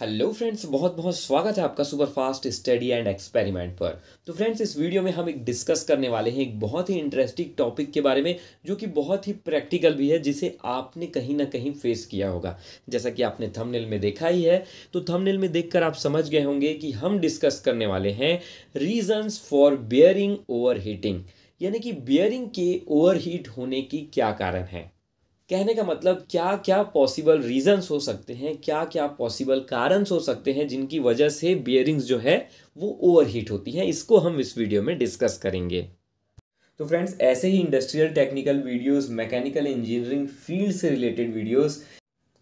hello friends बहुत बहुत स्वागत है आपका super fast study and experiment पर तो फ्रेंड्स इस वीडियो में हम एक डिस्कस करने वाले हैं एक बहुत ही इंटरेस्टिंग टॉपिक के बारे में जो कि बहुत ही प्रैक्टिकल भी है जिसे आपने कहीं ना कहीं फेस किया होगा जैसा कि आपने थंबनेल में देखा ही है तो थंबनेल में देखकर आप समझ गए होंगे कि हम डिस्कस करने वाले हैं रीजन्स फॉर बियरिंग ओवर यानी कि बियरिंग के ओवर होने की क्या कारण है कहने का मतलब क्या क्या पॉसिबल रीजंस हो सकते हैं क्या क्या पॉसिबल कारण हो सकते हैं जिनकी वजह से बियरिंग्स जो है वो ओवर हीट होती हैं इसको हम इस वीडियो में डिस्कस करेंगे तो फ्रेंड्स ऐसे ही industrial technical videos mechanical engineering field से रिलेटेड वीडियोस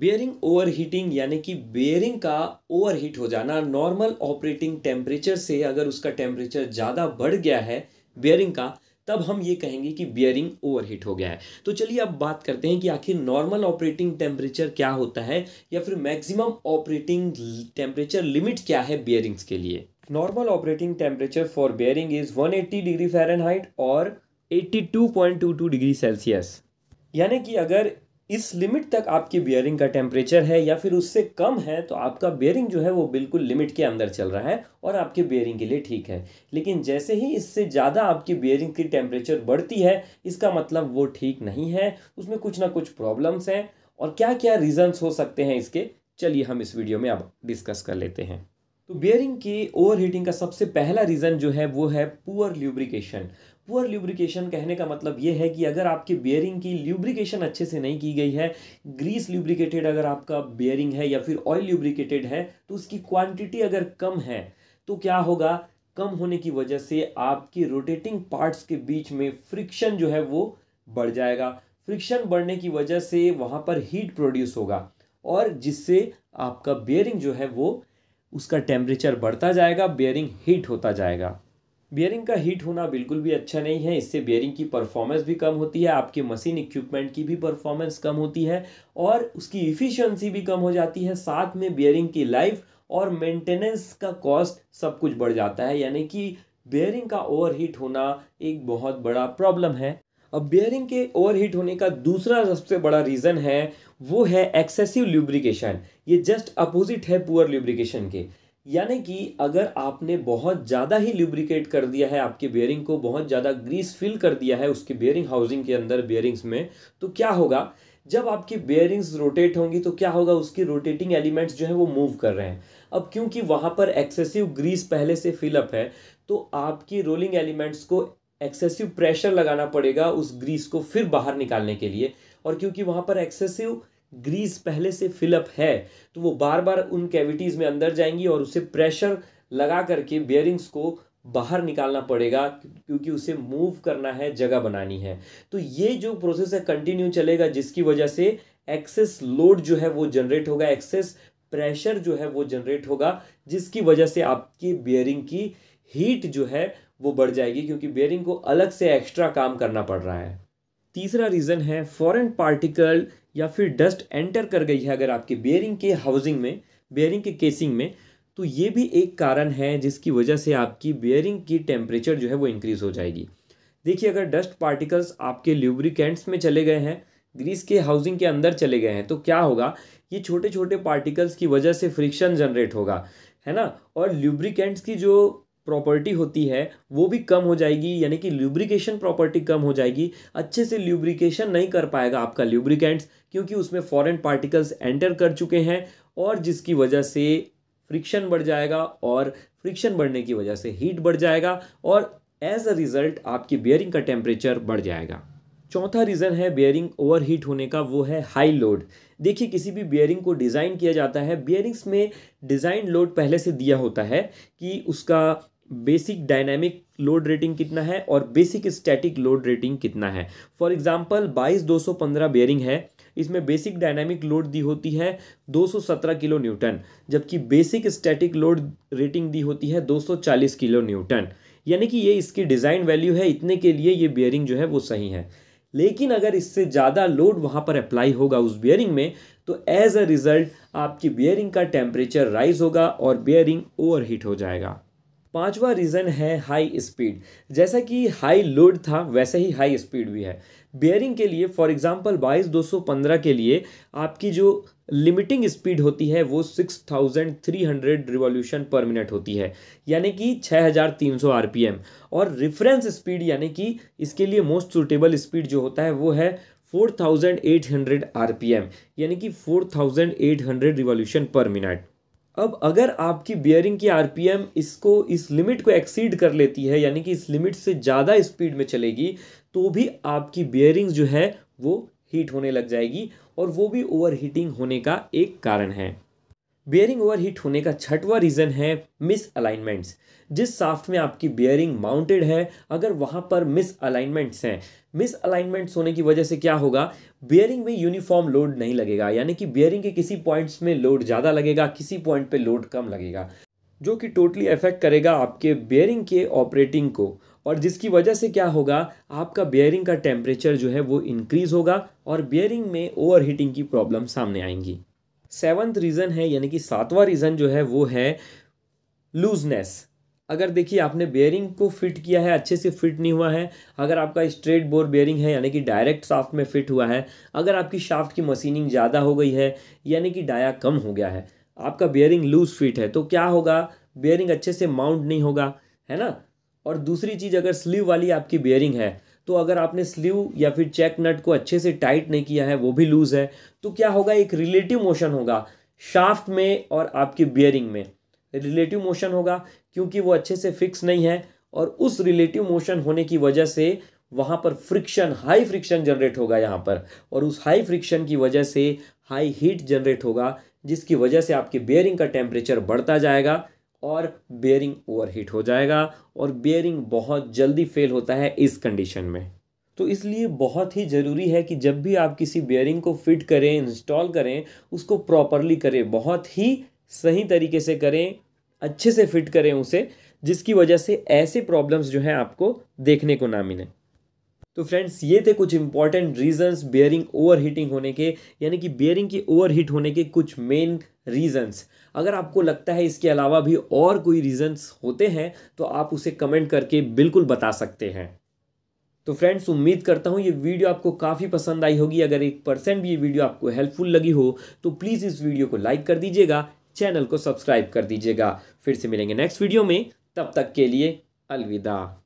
बेयरिंग ओवरहीटिंग यानी कि बेयरिंग का ओवरहीट हो जाना नॉर्मल ऑपरेटिंग टेम्परेचर से अगर उसका टेम्परेचर ज़्यादा बढ़ गया है बेयरिंग का तब हम ये कहेंगे कि बियरिंग ओवरहीट हो गया है तो चलिए अब बात करते हैं कि आखिर नॉर्मल ऑपरेटिंग टेम्परेचर क्या होता है या फिर मैक्सिमम ऑपरेटिंग टेम्परेचर लिमिट क्या है बियरिंग्स के लिए normal operating temperature for bearing is 180 degree Fahrenheit और 82.22 डिग्री सेल्सियस यानी कि अगर इस लिमिट तक आपकी बियरिंग का टेम्परेचर है या फिर उससे कम है तो आपका बियरिंग जो है वो बिल्कुल लिमिट के अंदर चल रहा है और आपके बियरिंग के लिए ठीक है लेकिन जैसे ही इससे ज़्यादा आपकी बियरिंग की टेम्परेचर बढ़ती है इसका मतलब वो ठीक नहीं है उसमें कुछ ना कुछ प्रॉब्लम्स हैं और क्या क्या रीज़न्स हो सकते हैं इसके चलिए हम इस वीडियो में अब डिस्कस कर लेते हैं तो बियरिंग के हीटिंग का सबसे पहला रीज़न जो है वो है पुअर ल्यूब्रिकेशन पुअर ल्यूब्रिकेशन कहने का मतलब ये है कि अगर आपके बियरिंग की ल्यूब्रिकेशन अच्छे से नहीं की गई है ग्रीस ल्यूब्रिकेटेड अगर आपका बियरिंग है या फिर ऑयल ल्यूब्रिकेटेड है तो उसकी क्वांटिटी अगर कम है तो क्या होगा कम होने की वजह से आपकी रोटेटिंग पार्ट्स के बीच में फ्रिक्शन जो है वो बढ़ जाएगा फ्रिक्शन बढ़ने की वजह से वहाँ पर हीट प्रोड्यूस होगा और जिससे आपका बियरिंग जो है वो उसका टेम्परेचर बढ़ता जाएगा बियरिंग हीट होता जाएगा बियरिंग का हीट होना बिल्कुल भी अच्छा नहीं है इससे बियरिंग की परफॉर्मेंस भी कम होती है आपके मशीन इक्विपमेंट की भी परफॉर्मेंस कम होती है और उसकी इफ़िशेंसी भी कम हो जाती है साथ में बियरिंग की लाइफ और मेंटेनेंस का कॉस्ट सब कुछ बढ़ जाता है यानी कि बियरिंग का ओवर हीट होना एक बहुत बड़ा प्रॉब्लम है अब बियरिंग के ओवरहीट होने का दूसरा सबसे बड़ा रीज़न है वो है एक्सेसिव ल्यूब्रिकेशन ये जस्ट अपोजिट है पुअर ल्यूब्रिकेशन के यानी कि अगर आपने बहुत ज़्यादा ही ल्यूब्रिकेट कर दिया है आपके बियरिंग को बहुत ज़्यादा ग्रीस फिल कर दिया है उसके बियरिंग हाउसिंग के अंदर बियरिंग्स में तो क्या होगा जब आपकी बेयरिंग्स रोटेट होंगी तो क्या होगा उसकी रोटेटिंग एलिमेंट्स जो है वो मूव कर रहे हैं अब क्योंकि वहाँ पर एक्सेसिव ग्रीस पहले से फिलअप है तो आपकी रोलिंग एलिमेंट्स को एक्सेसिव प्रेशर लगाना पड़ेगा उस ग्रीस को फिर बाहर निकालने के लिए और क्योंकि वहाँ पर एक्सेसिव ग्रीस पहले से फिलअप है तो वो बार बार उन कैविटीज़ में अंदर जाएंगी और उसे प्रेशर लगा करके बियरिंग्स को बाहर निकालना पड़ेगा क्योंकि उसे मूव करना है जगह बनानी है तो ये जो प्रोसेस है कंटिन्यू चलेगा जिसकी वजह से एक्सेस लोड जो है वो जनरेट होगा एक्सेस प्रेशर जो है वो जनरेट होगा जिसकी वजह से आपकी बियरिंग की हीट जो है वो बढ़ जाएगी क्योंकि बेयरिंग को अलग से एक्स्ट्रा काम करना पड़ रहा है तीसरा रीज़न है फॉरेन पार्टिकल या फिर डस्ट एंटर कर गई है अगर आपके बेयरिंग के हाउसिंग में बेयरिंग के केसिंग में तो ये भी एक कारण है जिसकी वजह से आपकी बेयरिंग की टेम्परेचर जो है वो इंक्रीज़ हो जाएगी देखिए अगर डस्ट पार्टिकल्स आपके ल्यूब्रिकेंट्स में चले गए हैं ग्रीस के हाउसिंग के अंदर चले गए हैं तो क्या होगा ये छोटे छोटे पार्टिकल्स की वजह से फ्रिक्शन जनरेट होगा है ना और ल्यूब्रिकेंट्स की जो प्रॉपर्टी होती है वो भी कम हो जाएगी यानी कि ल्यूब्रिकेशन प्रॉपर्टी कम हो जाएगी अच्छे से ल्यूब्रिकेशन नहीं कर पाएगा आपका ल्यूब्रिकेंट्स क्योंकि उसमें फॉरेन पार्टिकल्स एंटर कर चुके हैं और जिसकी वजह से फ्रिक्शन बढ़ जाएगा और फ्रिक्शन बढ़ने की वजह से हीट बढ़ जाएगा और एज अ रिज़ल्ट आपकी बियरिंग का टेम्परेचर बढ़ जाएगा चौथा रीज़न है ओवर ओवरहीट होने का वो है हाई लोड देखिए किसी भी बियरिंग को डिज़ाइन किया जाता है बियरिंग्स में डिज़ाइन लोड पहले से दिया होता है कि उसका बेसिक डायनामिक लोड रेटिंग कितना है और बेसिक स्टैटिक लोड रेटिंग कितना है फॉर एग्जांपल 22215 बेयरिंग है इसमें बेसिक डायनामिक लोड दी होती है 217 किलो न्यूटन जबकि बेसिक स्टैटिक लोड रेटिंग दी होती है 240 किलो न्यूटन यानी कि ये इसकी डिज़ाइन वैल्यू है इतने के लिए ये बेयरिंग जो है वो सही है लेकिन अगर इससे ज़्यादा लोड वहाँ पर अप्लाई होगा उस बियरिंग में तो एज अ रिज़ल्ट आपकी बियरिंग का टेम्परेचर राइज होगा और बियरिंग ओवर हो जाएगा पांचवा रीज़न है हाई स्पीड जैसा कि हाई लोड था वैसे ही हाई स्पीड भी है बेयरिंग के लिए फॉर एग्जांपल बाईस दो सौ पंद्रह के लिए आपकी जो लिमिटिंग स्पीड होती है वो six thousand three hundred revolution per minute होती है यानी कि छः हज़ार तीन सौ आर पी एम और रिफरेंस स्पीड यानी कि इसके लिए मोस्ट सूटेबल स्पीड जो होता है वो है four thousand eight hundred R P M यानी कि four thousand eight hundred revolution per minute अब अगर आपकी बियरिंग की आरपीएम इसको इस लिमिट को एक्सीड कर लेती है यानी कि इस लिमिट से ज़्यादा स्पीड में चलेगी तो भी आपकी बियरिंग जो है वो हीट होने लग जाएगी और वो भी ओवर हीटिंग होने का एक कारण है बियरिंग ओवर हीट होने का छठवा रीज़न है मिस अलाइनमेंट्स जिस साफ्ट में आपकी बियरिंग माउंटेड है अगर वहाँ पर मिस अलाइनमेंट्स हैं मिस अलाइनमेंट्स होने की वजह से क्या होगा बियरिंग में यूनिफॉर्म लोड नहीं लगेगा यानी कि बियरिंग के किसी पॉइंट्स में लोड ज़्यादा लगेगा किसी पॉइंट पे लोड कम लगेगा जो कि टोटली अफेक्ट करेगा आपके बियरिंग के ऑपरेटिंग को और जिसकी वजह से क्या होगा आपका बियरिंग का टेम्परेचर जो है वो इंक्रीज़ होगा और बियरिंग में ओवर हीटिंग की प्रॉब्लम सामने आएंगी सेवन्थ रीज़न है यानी कि सातवां रीज़न जो है वो है लूजनेस अगर देखिए आपने बेयरिंग को फिट किया है अच्छे से फिट नहीं हुआ है अगर आपका स्ट्रेट बोर बेयरिंग है यानी कि डायरेक्ट शाफ्ट में फिट हुआ है अगर आपकी शाफ्ट की मशीनिंग ज़्यादा हो गई है यानी कि डाया कम हो गया है आपका बेयरिंग लूज फिट है तो क्या होगा बेयरिंग अच्छे से माउंट नहीं होगा है ना और दूसरी चीज़ अगर स्लीव वाली आपकी बेयरिंग है तो अगर आपने स्लीव या फिर चेक नट को अच्छे से टाइट नहीं किया है वो भी लूज़ है तो क्या होगा एक रिलेटिव मोशन होगा शाफ्ट में और आपकी बियरिंग में रिलेटिव मोशन होगा क्योंकि वो अच्छे से फिक्स नहीं है और उस रिलेटिव मोशन होने की वजह से वहाँ पर फ्रिक्शन हाई फ्रिक्शन जनरेट होगा यहाँ पर और उस हाई फ्रिक्शन की वजह से हाई हीट जनरेट होगा जिसकी वजह से आपके बेयरिंग का टेम्परेचर बढ़ता जाएगा और बेयरिंग ओवरहीट हो जाएगा और बेयरिंग बहुत जल्दी फेल होता है इस कंडीशन में तो इसलिए बहुत ही ज़रूरी है कि जब भी आप किसी बेयरिंग को फिट करें इंस्टॉल करें उसको प्रॉपरली करें बहुत ही सही तरीके से करें अच्छे से फिट करें उसे जिसकी वजह से ऐसे प्रॉब्लम्स जो हैं आपको देखने को ना मिलें तो फ्रेंड्स ये थे कुछ इंपॉर्टेंट रीजंस बेयरिंग ओवरहीटिंग होने के यानी कि बेयरिंग के ओवरहीट होने के कुछ मेन रीज़न्स अगर आपको लगता है इसके अलावा भी और कोई रीज़न्स होते हैं तो आप उसे कमेंट करके बिल्कुल बता सकते हैं तो फ्रेंड्स उम्मीद करता हूँ ये वीडियो आपको काफ़ी पसंद आई होगी अगर एक परसेंट भी ये वीडियो आपको हेल्पफुल लगी हो तो प्लीज़ इस वीडियो को लाइक कर दीजिएगा चैनल को सब्सक्राइब कर दीजिएगा फिर से मिलेंगे नेक्स्ट वीडियो में तब तक के लिए अलविदा